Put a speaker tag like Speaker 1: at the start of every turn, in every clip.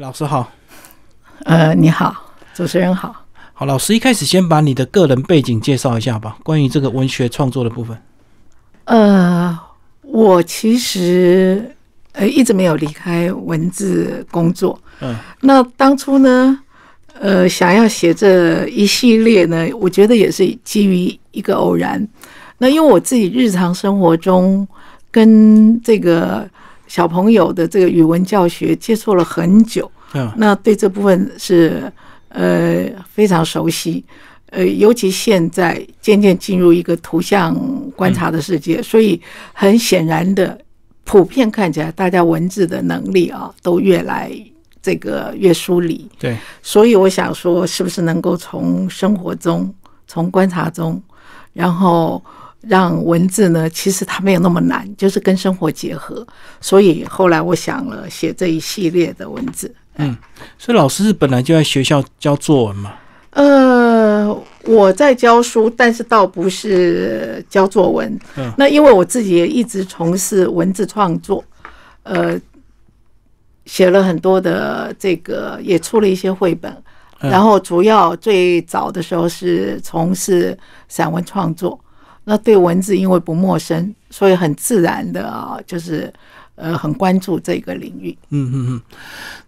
Speaker 1: 老师好，呃，你好，
Speaker 2: 主持人好，
Speaker 1: 好，老师一开始先把你的个人背景介绍一下吧，关于这个文学创作的部分。
Speaker 2: 呃，我其实呃一直没有离开文字工作，嗯，那当初呢，呃，想要写这一系列呢，我觉得也是基于一个偶然，那因为我自己日常生活中跟这个。小朋友的这个语文教学接触了很久，嗯，那对这部分是呃非常熟悉，呃，尤其现在渐渐进入一个图像观察的世界，所以很显然的，普遍看起来大家文字的能力啊都越来这个越疏离，对，所以我想说，是不是能够从生活中、从观察中，然后。让文字呢，其实它没有那么难，就是跟生活结合。所以后来我想了写这一系列的文字。
Speaker 1: 嗯，所以老师本来就在学校教作文嘛。
Speaker 2: 呃，我在教书，但是倒不是教作文。嗯，那因为我自己也一直从事文字创作，呃，写了很多的这个，也出了一些绘本。然后主要最早的时候是从事散文创作。那对文字因为不陌生，所以很自然的啊，就是，呃，很关注这个领域。
Speaker 1: 嗯嗯嗯。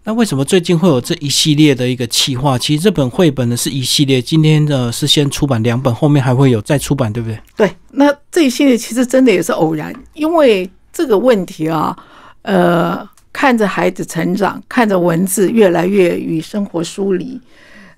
Speaker 1: 那为什么最近会有这一系列的一个企划？其实这本绘本呢是一系列，今天的是先出版两本，后面还会有再出版，对不对？
Speaker 2: 对。那这一系列其实真的也是偶然，因为这个问题啊，呃，看着孩子成长，看着文字越来越与生活疏离。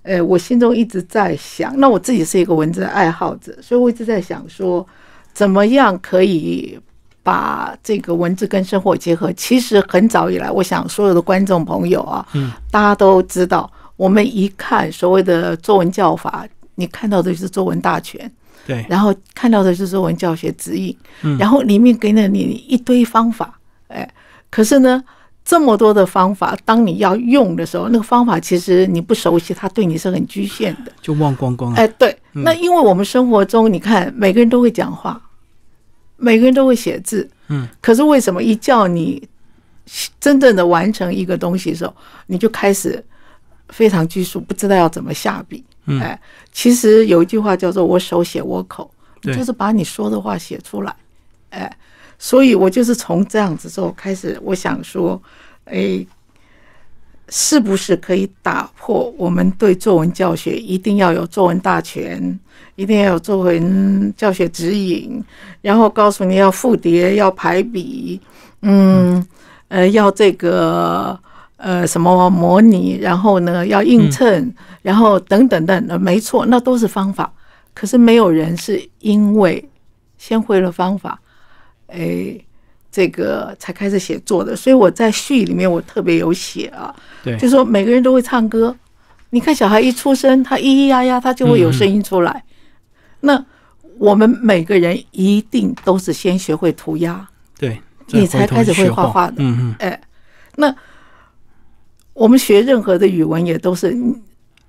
Speaker 2: 哎，我心中一直在想，那我自己是一个文字爱好者，所以我一直在想说，怎么样可以把这个文字跟生活结合？其实很早以来，我想所有的观众朋友啊，嗯，大家都知道，我们一看所谓的作文教法，你看到的就是《作文大全》，对，然后看到的是作文教学指引，嗯，然后里面给了你一堆方法，哎，可是呢。这么多的方法，当你要用的时候，那个方法其实你不熟悉，它对你是很局限的，
Speaker 1: 就忘光光。哎，
Speaker 2: 对，那因为我们生活中，你看每个人都会讲话，每个人都会写字，嗯，可是为什么一叫你真正的完成一个东西的时候，你就开始非常拘束，不知道要怎么下笔？哎，其实有一句话叫做“我手写我口”，就是把你说的话写出来。哎，所以我就是从这样子之后开始，我想说。哎，是不是可以打破我们对作文教学一定要有作文大全，一定要有作文教学指引，然后告诉你要复叠，要排比，嗯，呃，要这个，呃，什么模拟，然后呢，要映衬，然后等等等，没错，那都是方法。可是没有人是因为先会了方法，哎。这个才开始写作的，所以我在序里面我特别有写啊，对，就说每个人都会唱歌，你看小孩一出生，他咿咿呀呀，他就会有声音出来，那我们每个人一定都是先学会涂鸦，对，你才开始会画画的，嗯嗯，哎，那我们学任何的语文也都是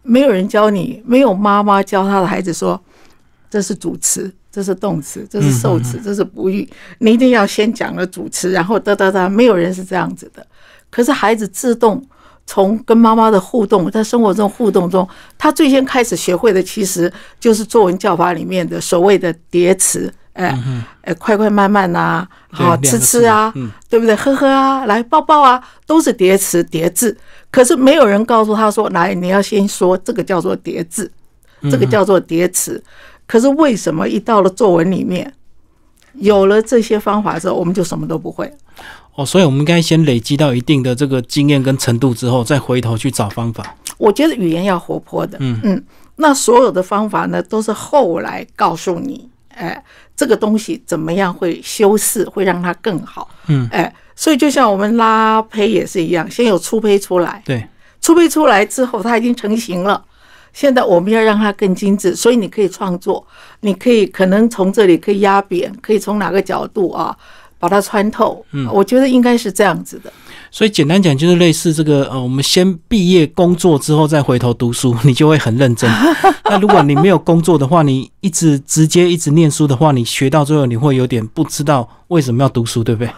Speaker 2: 没有人教你，没有妈妈教他的孩子说这是主词。这是动词，这是受词，这是不语。你一定要先讲了主词，然后哒哒哒，没有人是这样子的。可是孩子自动从跟妈妈的互动，在生活中互动中，他最先开始学会的其实就是作文教法里面的所谓的叠词，哎哎，快快慢慢呐，好吃吃啊，对不对？呵呵啊，来抱抱啊，都是叠词叠字。可是没有人告诉他说，来，你要先说这个叫做叠字，这个叫做叠词。可是为什么一到了作文里面，有了这些方法之后，我们就什么都不会？
Speaker 1: 哦，所以我们应该先累积到一定的这个经验跟程度之后，再回头去找方法。
Speaker 2: 我觉得语言要活泼的，嗯嗯。那所有的方法呢，都是后来告诉你，哎，这个东西怎么样会修饰，会让它更好，嗯哎。所以就像我们拉胚也是一样，先有粗胚出来，对，粗胚出来之后，它已经成型了。现在我们要让它更精致，所以你可以创作，你可以可能从这里可以压扁，可以从哪个角度啊把它穿透。嗯，我觉得应该是这样子的。
Speaker 1: 所以简单讲就是类似这个呃，我们先毕业工作之后再回头读书，你就会很认真。那如果你没有工作的话，你一直直接一直念书的话，你学到最后你会有点不知道为什么要读书，对不对？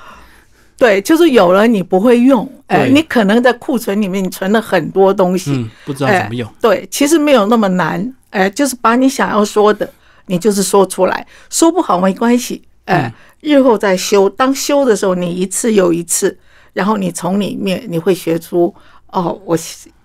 Speaker 2: 对，就是有了你不会用，哎，你可能在库存里面存了很多东
Speaker 1: 西，不知道怎么用。
Speaker 2: 对，其实没有那么难，哎，就是把你想要说的，你就是说出来，说不好没关系，哎，日后再修。当修的时候，你一次又一次，然后你从里面你会学出，哦，我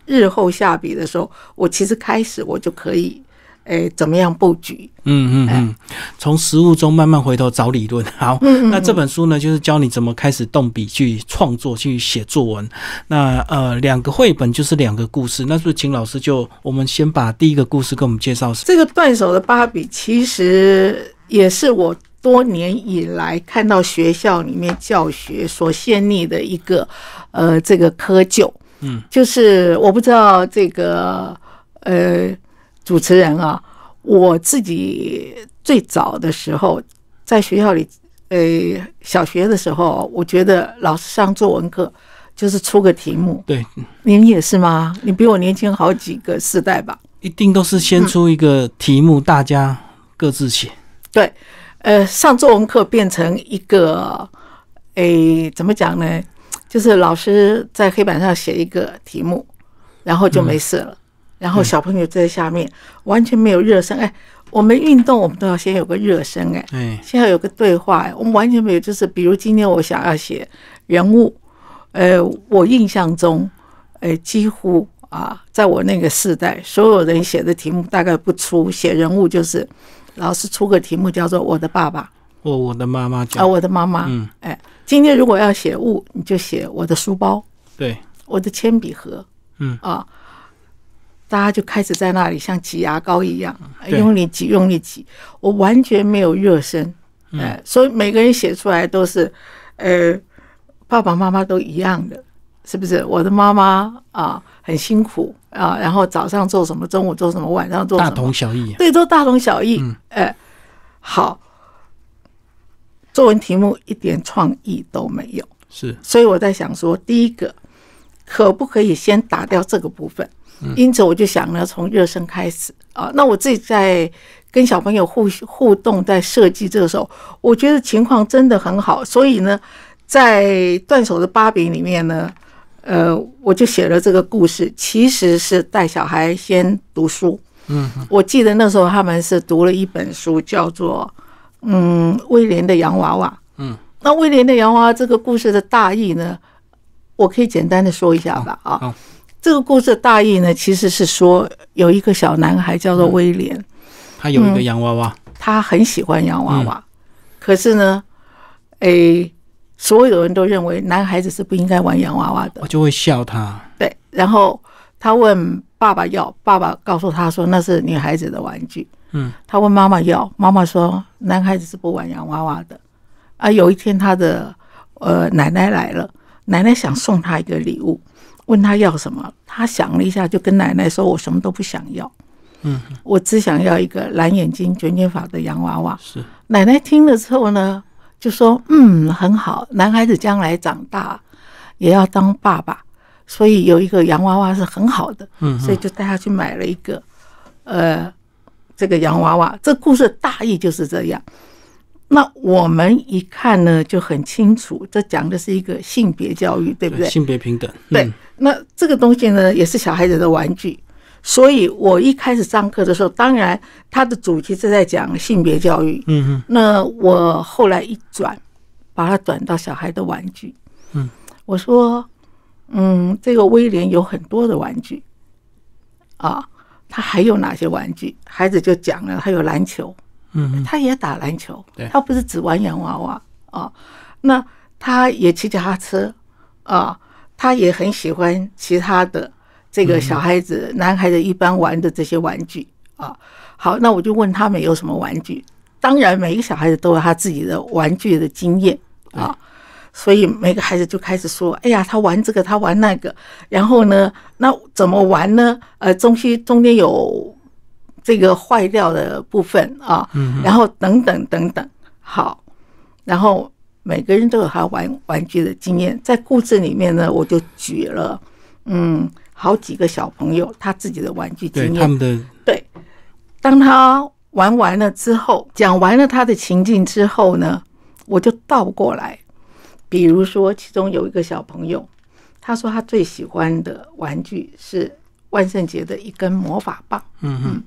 Speaker 2: 日后下笔的时候，我其实开始我就可以。哎，怎么样布
Speaker 1: 局？嗯嗯嗯，从实物中慢慢回头找理论。好，那这本书呢，就是教你怎么开始动笔去创作、去写作文。那呃，两个绘本就是两个故事。那是不是请老师就我们先把第一个故事给我们介绍。这个断手的
Speaker 2: 芭比其实也是我多年以来看到学校里面教学所建立的一个呃这个窠臼。嗯，就是我不知道这个呃。主持人啊，我自己最早的时候在学校里，呃，小学的时候，我觉得老师上作文课就是出个题目。对，您也是吗？你比我年轻好几个世代吧？
Speaker 1: 一定都是先出一个题目，大家各自写。
Speaker 2: 对，呃，上作文课变成一个，呃，怎么讲呢？就是老师在黑板上写一个题目，然后就没事了。然后小朋友在下面完全没有热身，哎，我们运动我们都要先有个热身，哎，对，要有个对话，我们完全没有，就是比如今天我想要写人物，呃，我印象中，哎，几乎啊，在我那个时代，所有人写的题目大概不出写人物，就是老师出个题目叫做我的爸爸，
Speaker 1: 我我的妈妈就啊我
Speaker 2: 的妈妈，嗯，哎，今天如果要写物，你就写我的书包，对，我的铅笔盒，嗯啊。大家就开始在那里像挤牙膏一样，用力挤，用力挤。我完全没有热身，哎，所以每个人写出来都是，呃，爸爸妈妈都一样的，是不是？我的妈妈啊，很辛苦啊，然后早上做什么，中午做什么，晚上做什么，大同小异，对，都大同小异。哎，好，作文题目一点创意都没有，是，所以我在想说，第一个可不可以先打掉这个部分？因此，我就想呢，从热身开始啊。那我自己在跟小朋友互互动，在设计这个时候，我觉得情况真的很好。所以呢，在断手的芭比里面呢，呃，我就写了这个故事，其实是带小孩先读书。嗯，我记得那时候他们是读了一本书，叫做《嗯，威廉的洋娃娃》。嗯，那威廉的洋娃娃这个故事的大意呢，我可以简单的说一下吧啊。这个故事大意呢，其实是说有一个小男孩叫做威廉，
Speaker 1: 他有一个洋娃娃，
Speaker 2: 他很喜欢洋娃娃。可是呢，诶，所有人都认为男孩子是不应该玩洋娃娃的，我
Speaker 1: 就会笑他。
Speaker 2: 对，然后他问爸爸要，爸爸告诉他说那是女孩子的玩具。嗯，他问妈妈要，妈妈说男孩子是不玩洋娃娃的。啊，有一天他的呃奶奶来了，奶奶想送他一个礼物。问他要什么，他想了一下，就跟奶奶说：“我什么都不想要，嗯，我只想要一个蓝眼睛卷卷发的洋娃娃。”是奶奶听了之后呢，就说：“嗯，很好，男孩子将来长大也要当爸爸，所以有一个洋娃娃是很好的。”嗯，所以就带他去买了一个，呃，这个洋娃娃。这故事大意就是这样。那我们一看呢，就很清楚，这讲的是一个性别教育，对不对？性别
Speaker 1: 平等。对，
Speaker 2: 那这个东西呢，也是小孩子的玩具。所以我一开始上课的时候，当然他的主题是在讲性别教育。嗯哼。那我后来一转，把它转到小孩的玩具。嗯。我说：“嗯，这个威廉有很多的玩具啊，他还有哪些玩具？”孩子就讲了，他有篮球。他也打篮球，他不是只玩洋娃娃啊。那他也骑脚踏车啊，他也很喜欢其他的这个小孩子男孩子一般玩的这些玩具啊。好，那我就问他们有什么玩具。当然，每个小孩子都有他自己的玩具的经验啊，所以每个孩子就开始说：“哎呀，他玩这个，他玩那个。”然后呢，那怎么玩呢？呃，中西中间有。这个坏掉的部分啊，然后等等等等，好，然后每个人都有他玩玩具的经验，在故事里面呢，我就举了，嗯，好几个小朋友他自己的玩具经验，他们的，对，当他玩完了之后，讲完了他的情境之后呢，我就倒过来，比如说其中有一个小朋友，他说他最喜欢的玩具是。万圣节的一根魔法棒，嗯嗯，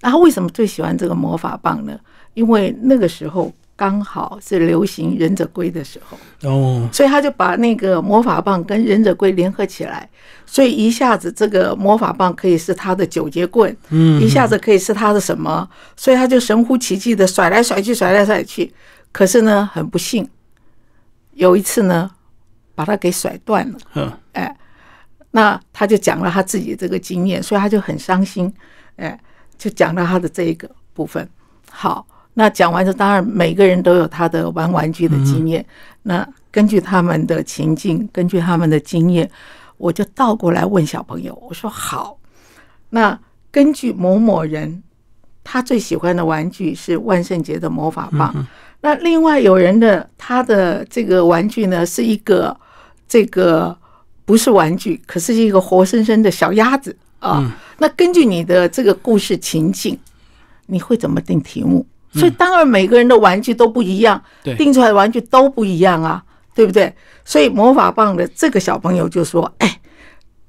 Speaker 2: 然后为什么最喜欢这个魔法棒呢？因为那个时候刚好是流行忍者龟的时候，哦，所以他就把那个魔法棒跟忍者龟联合起来，所以一下子这个魔法棒可以是他的九节棍，嗯，一下子可以是他的什么？所以他就神乎其技的甩来甩去，甩来甩去。可是呢，很不幸，有一次呢，把它给甩断了，那他就讲了他自己这个经验，所以他就很伤心，哎，就讲到他的这一个部分。好，那讲完之后，当然每个人都有他的玩玩具的经验。那根据他们的情境，根据他们的经验，我就倒过来问小朋友：“我说好，那根据某某人，他最喜欢的玩具是万圣节的魔法棒。那另外有人的他的这个玩具呢，是一个这个。”不是玩具，可是一个活生生的小鸭子啊！那根据你的这个故事情境，你会怎么定题目？所以当然每个人的玩具都不一样，定出来的玩具都不一样啊，对不对？所以魔法棒的这个小朋友就说：“哎，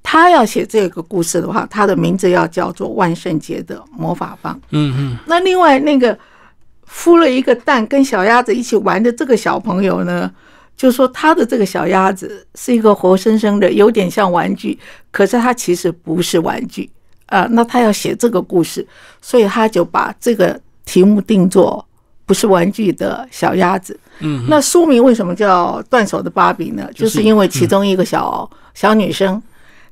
Speaker 2: 他要写这个故事的话，他的名字要叫做万圣节的魔法棒。”嗯嗯。那另外那个孵了一个蛋跟小鸭子一起玩的这个小朋友呢？就说他的这个小鸭子是一个活生生的，有点像玩具，可是它其实不是玩具啊。那他要写这个故事，所以他就把这个题目定做“不是玩具的小鸭子”。嗯。那书名为什么叫《断手的芭比》呢？就是因为其中一个小小女生，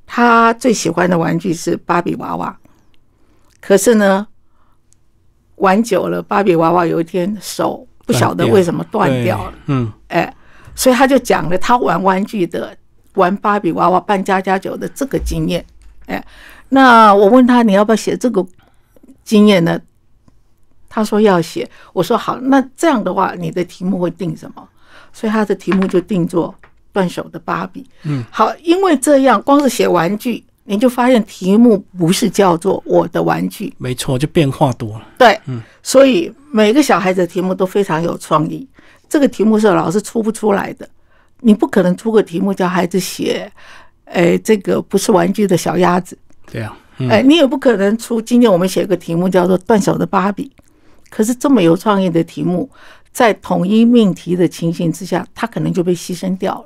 Speaker 2: 她最喜欢的玩具是芭比娃娃，可是呢，玩久了，芭比娃娃有一天手不晓得为什么断掉了。嗯。哎。所以他就讲了他玩玩具的、玩芭比娃娃、扮家家酒的这个经验。哎，那我问他你要不要写这个经验呢？他说要写。我说好，那这样的话你的题目会定什么？所以他的题目就定做断手的芭比。嗯，好，因为这样光是写玩具，你就发现题目不是叫做我的玩具。
Speaker 1: 没错，就变化多了。对，嗯，
Speaker 2: 所以每个小孩的题目都非常有创意。这个题目是老师出不出来的，你不可能出个题目叫孩子写，哎，这个不是玩具的小鸭子。
Speaker 1: 对呀，哎，
Speaker 2: 你也不可能出今天我们写个题目叫做断手的芭比，可是这么有创意的题目，在统一命题的情形之下，它可能就被牺牲掉了。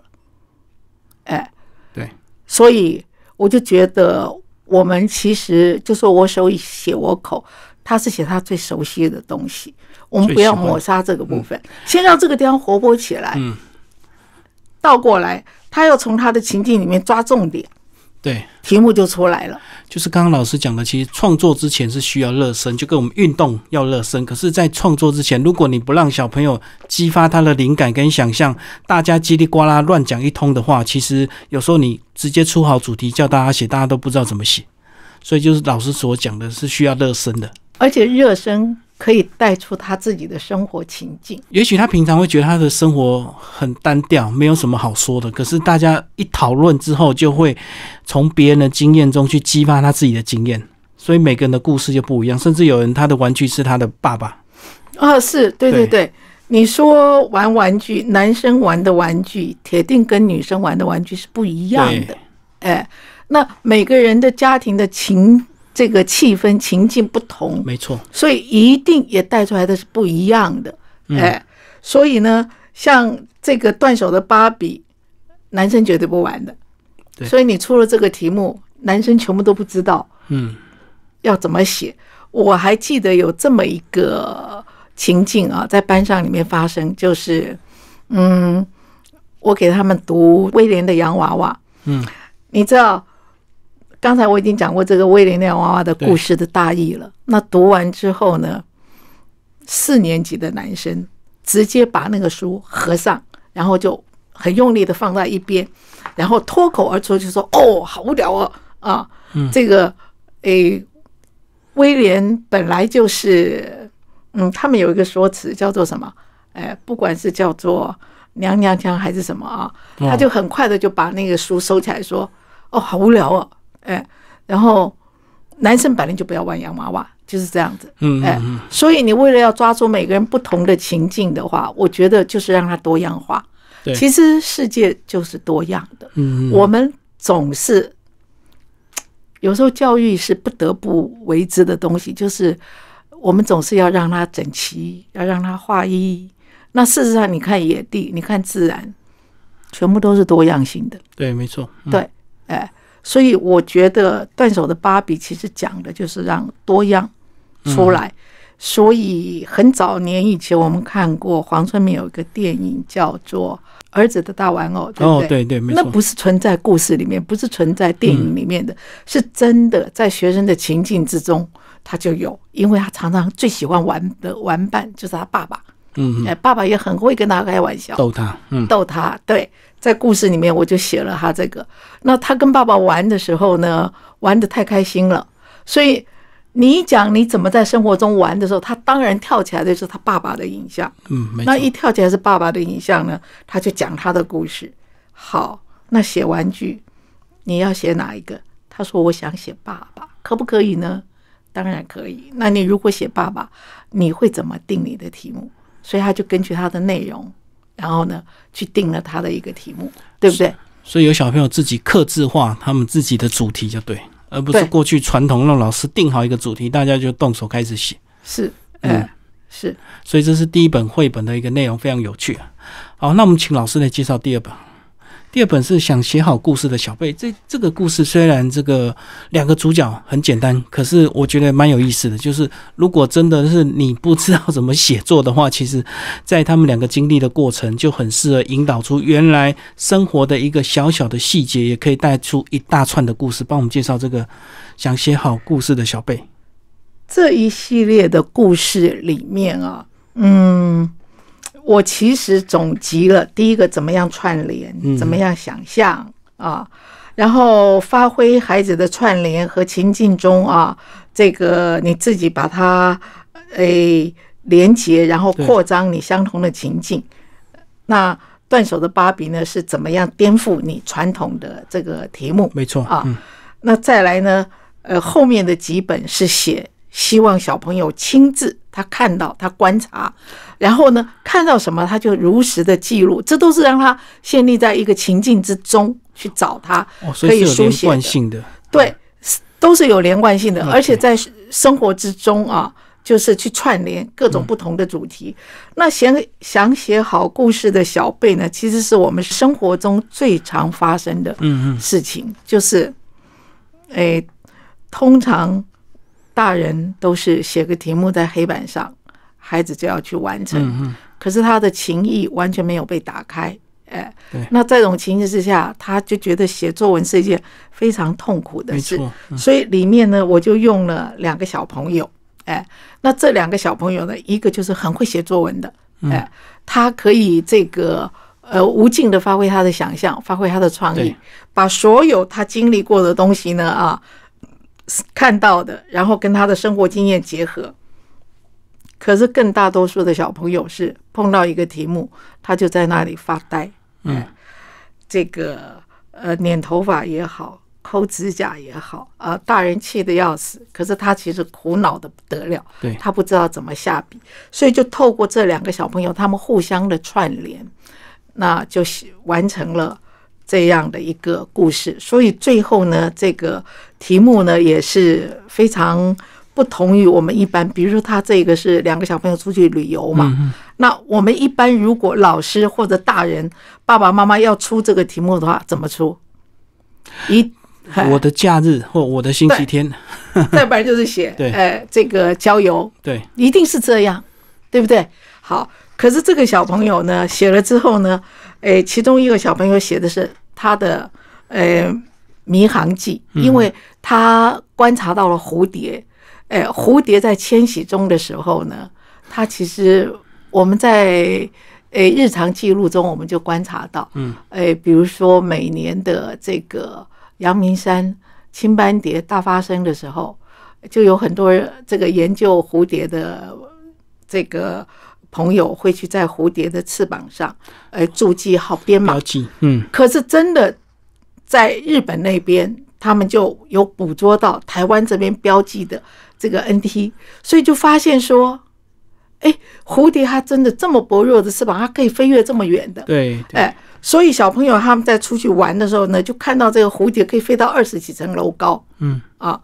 Speaker 2: 哎，对，所以我就觉得我们其实就说我手写我口。他是写他最熟悉的东西，
Speaker 1: 我们不要抹杀
Speaker 2: 这个部分，先让这个地方活泼起来。嗯，倒过来，他要从他的情境里面抓重点，对，题目就出
Speaker 1: 来了。就是刚刚老师讲的，其实创作之前是需要热身，就跟我们运动要热身。可是，在创作之前，如果你不让小朋友激发他的灵感跟想象，大家叽里呱啦乱讲一通的话，其实有时候你直接出好主题叫大家写，大家都不知道怎么写。所以，就是老师所讲的，是需要热身的。
Speaker 2: 而且热身可以带出他自己的生活情境。
Speaker 1: 也许他平常会觉得他的生活很单调，没有什么好说的。可是大家一讨论之后，就会从别人的经验中去激发他自己的经验。所以每个人的故事就不一样。甚至有人他的玩具是他的爸爸。
Speaker 2: 啊，是对对对，你说玩玩具，男生玩的玩具铁定跟女生玩的玩具是不一样的。哎，那每个人的家庭的情。这个气氛情境不同，没错，所以一定也带出来的是不一样的。哎，所以呢，像这个断手的芭比，男生绝对不玩的。所以你出了这个题目，男生全部都不知道。嗯，要怎么写？我还记得有这么一个情境啊，在班上里面发生，就是嗯，我给他们读威廉的洋娃娃。嗯，你知道？刚才我已经讲过这个威廉那娃娃的故事的大意了。那读完之后呢，四年级的男生直接把那个书合上，然后就很用力的放在一边，然后脱口而出就说：“哦，好无聊啊！”啊，这个诶，威廉本来就是，嗯，他们有一个说辞叫做什么？哎，不管是叫做娘娘腔还是什么啊，他就很快的就把那个书收起来，说：“哦，好无聊哦。”哎，然后男生本来就不要玩洋娃娃，就是这样子。嗯哎，所以你为了要抓住每个人不同的情境的话，我觉得就是让它多样化。对，其实世界就是多样的。嗯我们总是有时候教育是不得不为之的东西，就是我们总是要让它整齐，要让它化一。那事实上，你看野地，你看自然，全部都是多样性的。
Speaker 1: 对，没错。对，
Speaker 2: 哎。所以我觉得《断手的芭比》其实讲的就是让多样出来。所以很早年以前，我们看过黄春明有一个电影叫做《儿子的大玩偶》，对不对？那不是存在故事里面，不是存在电影里面的，是真的在学生的情境之中，他就有，因为他常常最喜欢玩的玩伴就是他爸爸。嗯，哎，爸爸也很会跟他开玩笑，逗
Speaker 1: 他，嗯，逗
Speaker 2: 他。对，在故事里面我就写了他这个。那他跟爸爸玩的时候呢，玩的太开心了，所以你讲你怎么在生活中玩的时候，他当然跳起来的是他爸爸的影像，
Speaker 1: 嗯，那一
Speaker 2: 跳起来是爸爸的影像呢，他就讲他的故事。好，那写玩具，你要写哪一个？他说我想写爸爸，可不可以呢？当然可以。那你如果写爸爸，你会怎么定你的题目？所以他就根据他的内容，然后呢，去定了他的一个题目，
Speaker 1: 对不对？所以有小朋友自己刻字化他们自己的主题，就对，而不是过去传统让老师定好一个主题，大家就动手开始写。是，嗯，是。所以这是第一本绘本的一个内容，非常有趣。好，那我们请老师来介绍第二本。第二本是想写好故事的小贝，这这个故事虽然这个两个主角很简单，可是我觉得蛮有意思的。就是如果真的是你不知道怎么写作的话，其实，在他们两个经历的过程，就很适合引导出原来生活的一个小小的细节，也可以带出一大串的故事。帮我们介绍这个想写好故事的小贝
Speaker 2: 这一系列的故事里面啊，嗯。我其实总结了第一个，怎么样串联，怎么样想象啊，然后发挥孩子的串联和情境中啊，这个你自己把它诶连接，然后扩张你相同的情境。那断手的芭比呢是怎么样颠覆你传统的这个题目？没错啊，那再来呢，呃，后面的几本是写希望小朋友亲自。他看到，他观察，然后呢，看到什么他就如实的记录，这都是让他建立在一个情境之中去找他可以书写的。对，都是有连贯性的，而且在生活之中啊，就是去串联各种不同的主题。那想想写好故事的小贝呢，其实是我们生活中最常发生的事情，就是，哎，通常。大人都是写个题目在黑板上，孩子就要去完成。可是他的情谊完全没有被打开，哎，那在这种情形之下，他就觉得写作文是一件非常痛苦的事。所以里面呢，我就用了两个小朋友，哎，那这两个小朋友呢，一个就是很会写作文的，哎，他可以这个呃无尽的发挥他的想象，发挥他的创意，把所有他经历过的东西呢啊。看到的，然后跟他的生活经验结合。可是更大多数的小朋友是碰到一个题目，他就在那里发呆。嗯，这个呃，捻头发也好，抠指甲也好啊，大人气的要死。可是他其实苦恼的不得了，对他不知道怎么下笔，所以就透过这两个小朋友，他们互相的串联，那就完成了。这样的一个故事，所以最后呢，这个题目呢也是非常不同于我们一般，比如他这个是两个小朋友出去旅游嘛。嗯那我们一般如果老师或者大人爸爸妈妈要出这个题目的话，怎么出？
Speaker 1: 一我的假日或我的星期天。
Speaker 2: 那 不然就是写 对，哎，这个郊游对，一定是这样，对不对？好，可是这个小朋友呢，写了之后呢？诶，其中一个小朋友写的是他的呃《迷航记》，因为他观察到了蝴蝶。诶，蝴蝶在迁徙中的时候呢，它其实我们在诶日常记录中我们就观察到，嗯，诶，比如说每年的这个阳明山青斑蝶大发生的时候，就有很多这个研究蝴蝶的这个。朋友会去在蝴蝶的翅膀上，呃，注记号编码。标
Speaker 1: 记，嗯。
Speaker 2: 可是真的，在日本那边，他们就有捕捉到台湾这边标记的这个 NT，所以就发现说，哎，蝴蝶它真的这么薄弱的翅膀，它可以飞越这么远的。对，哎，所以小朋友他们在出去玩的时候呢，就看到这个蝴蝶可以飞到二十几层楼高。嗯，啊。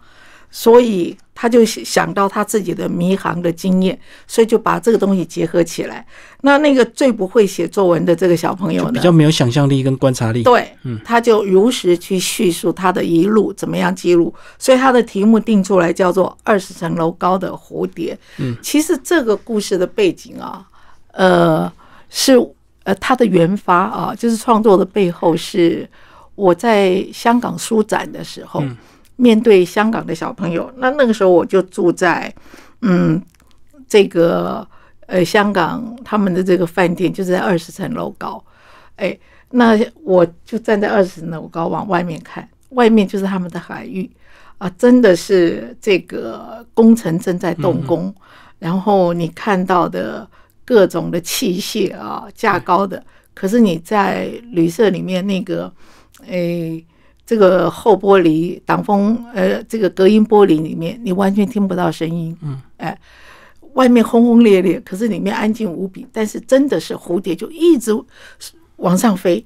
Speaker 2: 所以他就想到他自己的迷航的经验，所以就把这个东西结合起来。那那个最不会写作文的这个小朋友呢，比较
Speaker 1: 没有想象力跟观察力。对，
Speaker 2: 嗯，他就如实去叙述他的一路怎么样记录，所以他的题目定出来叫做《二十层楼高的蝴蝶》。嗯，其实这个故事的背景啊，呃，是呃他的原发啊，就是创作的背后是我在香港书展的时候。面对香港的小朋友，那那个时候我就住在，嗯，这个呃香港他们的这个饭店就是在二十层楼高，哎，那我就站在二十层楼高往外面看，外面就是他们的海域，啊，真的是这个工程正在动工，然后你看到的各种的器械啊，架高的，可是你在旅社里面那个，哎。这个后玻璃、挡风呃，这个隔音玻璃里面，你完全听不到声音。嗯，哎，外面轰轰烈烈，可是里面安静无比。但是真的是蝴蝶就一直往上飞，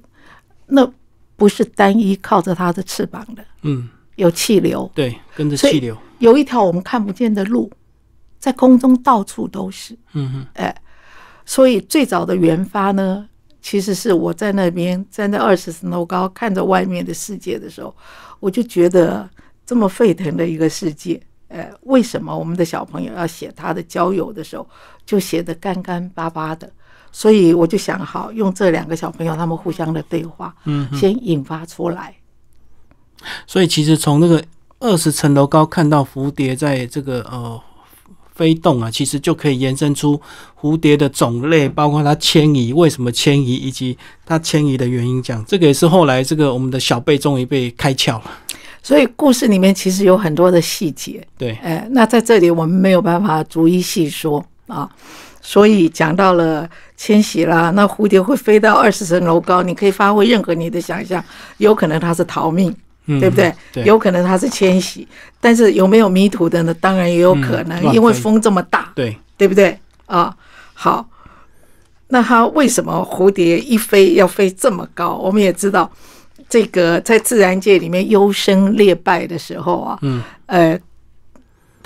Speaker 2: 那不是单一靠着它的翅膀的。嗯，有气流。
Speaker 1: 对，跟着气流。
Speaker 2: 有一条我们看不见的路，在空中到处都是。嗯哼，哎，所以最早的原发呢？其实是我在那边站在二十层楼高看着外面的世界的时候，我就觉得这么沸腾的一个世界，呃，为什么我们的小朋友要写他的交友的时候就写的干干巴巴的？所以我就想，好用这两个小朋友他们互相的对话，嗯，先引发出来。
Speaker 1: 所以其实从那个二十层楼高看到蝴蝶在这个呃。飞动啊，其实就可以延伸出蝴蝶的种类，包括它迁移为什么迁移，以及它迁移的原因。讲这个也是后来这个我们的小贝终于被开窍了。
Speaker 2: 所以故事里面其实有很多的细节。对，哎，那在这里我们没有办法逐一细说啊。所以讲到了迁徙啦，那蝴蝶会飞到二十层楼高，你可以发挥任何你的想象，有可能它是逃命。
Speaker 1: 对不对？有可
Speaker 2: 能它是迁徙，但是有没有迷途的呢？当然也有可能，因为风这么大，对对不对？啊，好，那它为什么蝴蝶一飞要飞这么高？我们也知道，这个在自然界里面优胜劣败的时候啊，嗯，呃。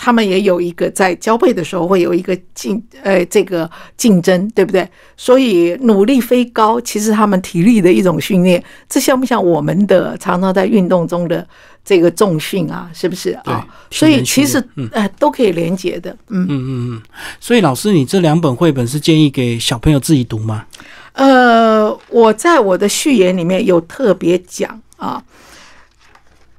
Speaker 2: 他们也有一个在交配的时候会有一个竞呃这个竞争，对不对？所以努力飞高，其实他们体力的一种训练，这像不像我们的常常在运动中的这个重训啊？是不是啊？所以其实呃都可以联结的。
Speaker 1: 嗯嗯嗯嗯。所以老师，你这两本绘本是建议给小朋友自己读吗？
Speaker 2: 呃，我在我的序言里面有特别讲啊，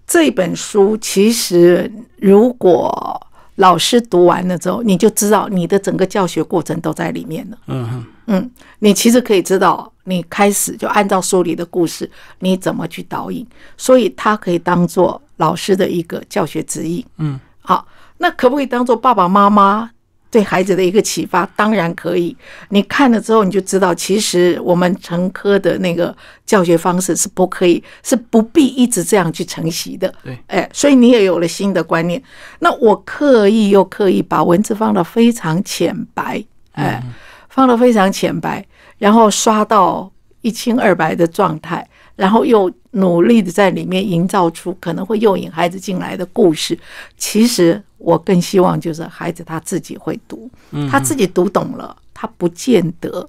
Speaker 2: 这本书其实如果。老师读完了之后，你就知道你的整个教学过程都在里面了。嗯嗯，你其实可以知道，你开始就按照书里的故事，你怎么去导引，所以它可以当做老师的一个教学指引。嗯，好，那可不可以当做爸爸妈妈？对孩子的一个启发当然可以，你看了之后你就知道，其实我们成科的那个教学方式是不可以，是不必一直这样去承袭的。对，哎，所以你也有了新的观念。那我刻意又刻意把文字放到非常浅白，哎，放到非常浅白，然后刷到一清二白的状态。然后又努力的在里面营造出可能会诱引孩子进来的故事。其实我更希望就是孩子他自己会读，他自己读懂了，他不见得。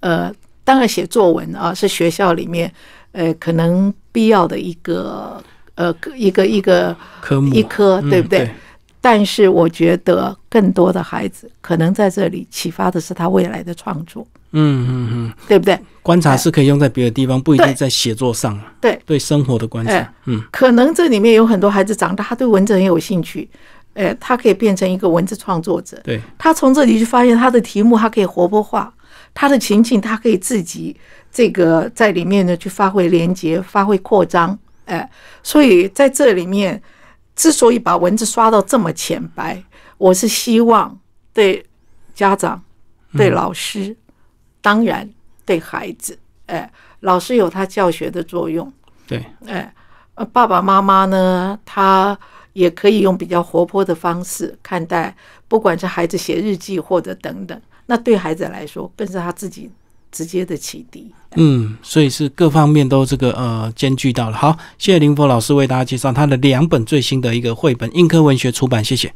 Speaker 2: 呃，当然写作文啊是学校里面，呃，可能必要的一个呃一个一个科目一科对不对？但是我觉得更多的孩子可能在这里启发的是他未来的创作。
Speaker 1: 嗯嗯嗯，对不对？观察是可以用在别的地方，不一定在写作上对对，生活的观察，嗯，
Speaker 2: 可能这里面有很多孩子长大他对文字很有兴趣，哎，他可以变成一个文字创作者。对，他从这里去发现他的题目，他可以活泼化，他的情境，他可以自己这个在里面呢去发挥连接、发挥扩张，哎，所以在这里面，之所以把文字刷到这么浅白，我是希望对家长、对老师，当然。对孩子，哎，老师有他教学的作用，对，哎，爸爸妈妈呢，他也可以用比较活泼的方式看待，不管是孩子写日记或者等等，那对孩子来说，更是他自己直接的启迪。
Speaker 1: 嗯，所以是各方面都这个呃兼具到了。好，谢谢林峰老师为大家介绍他的两本最新的一个绘本，映科文学出版，谢谢。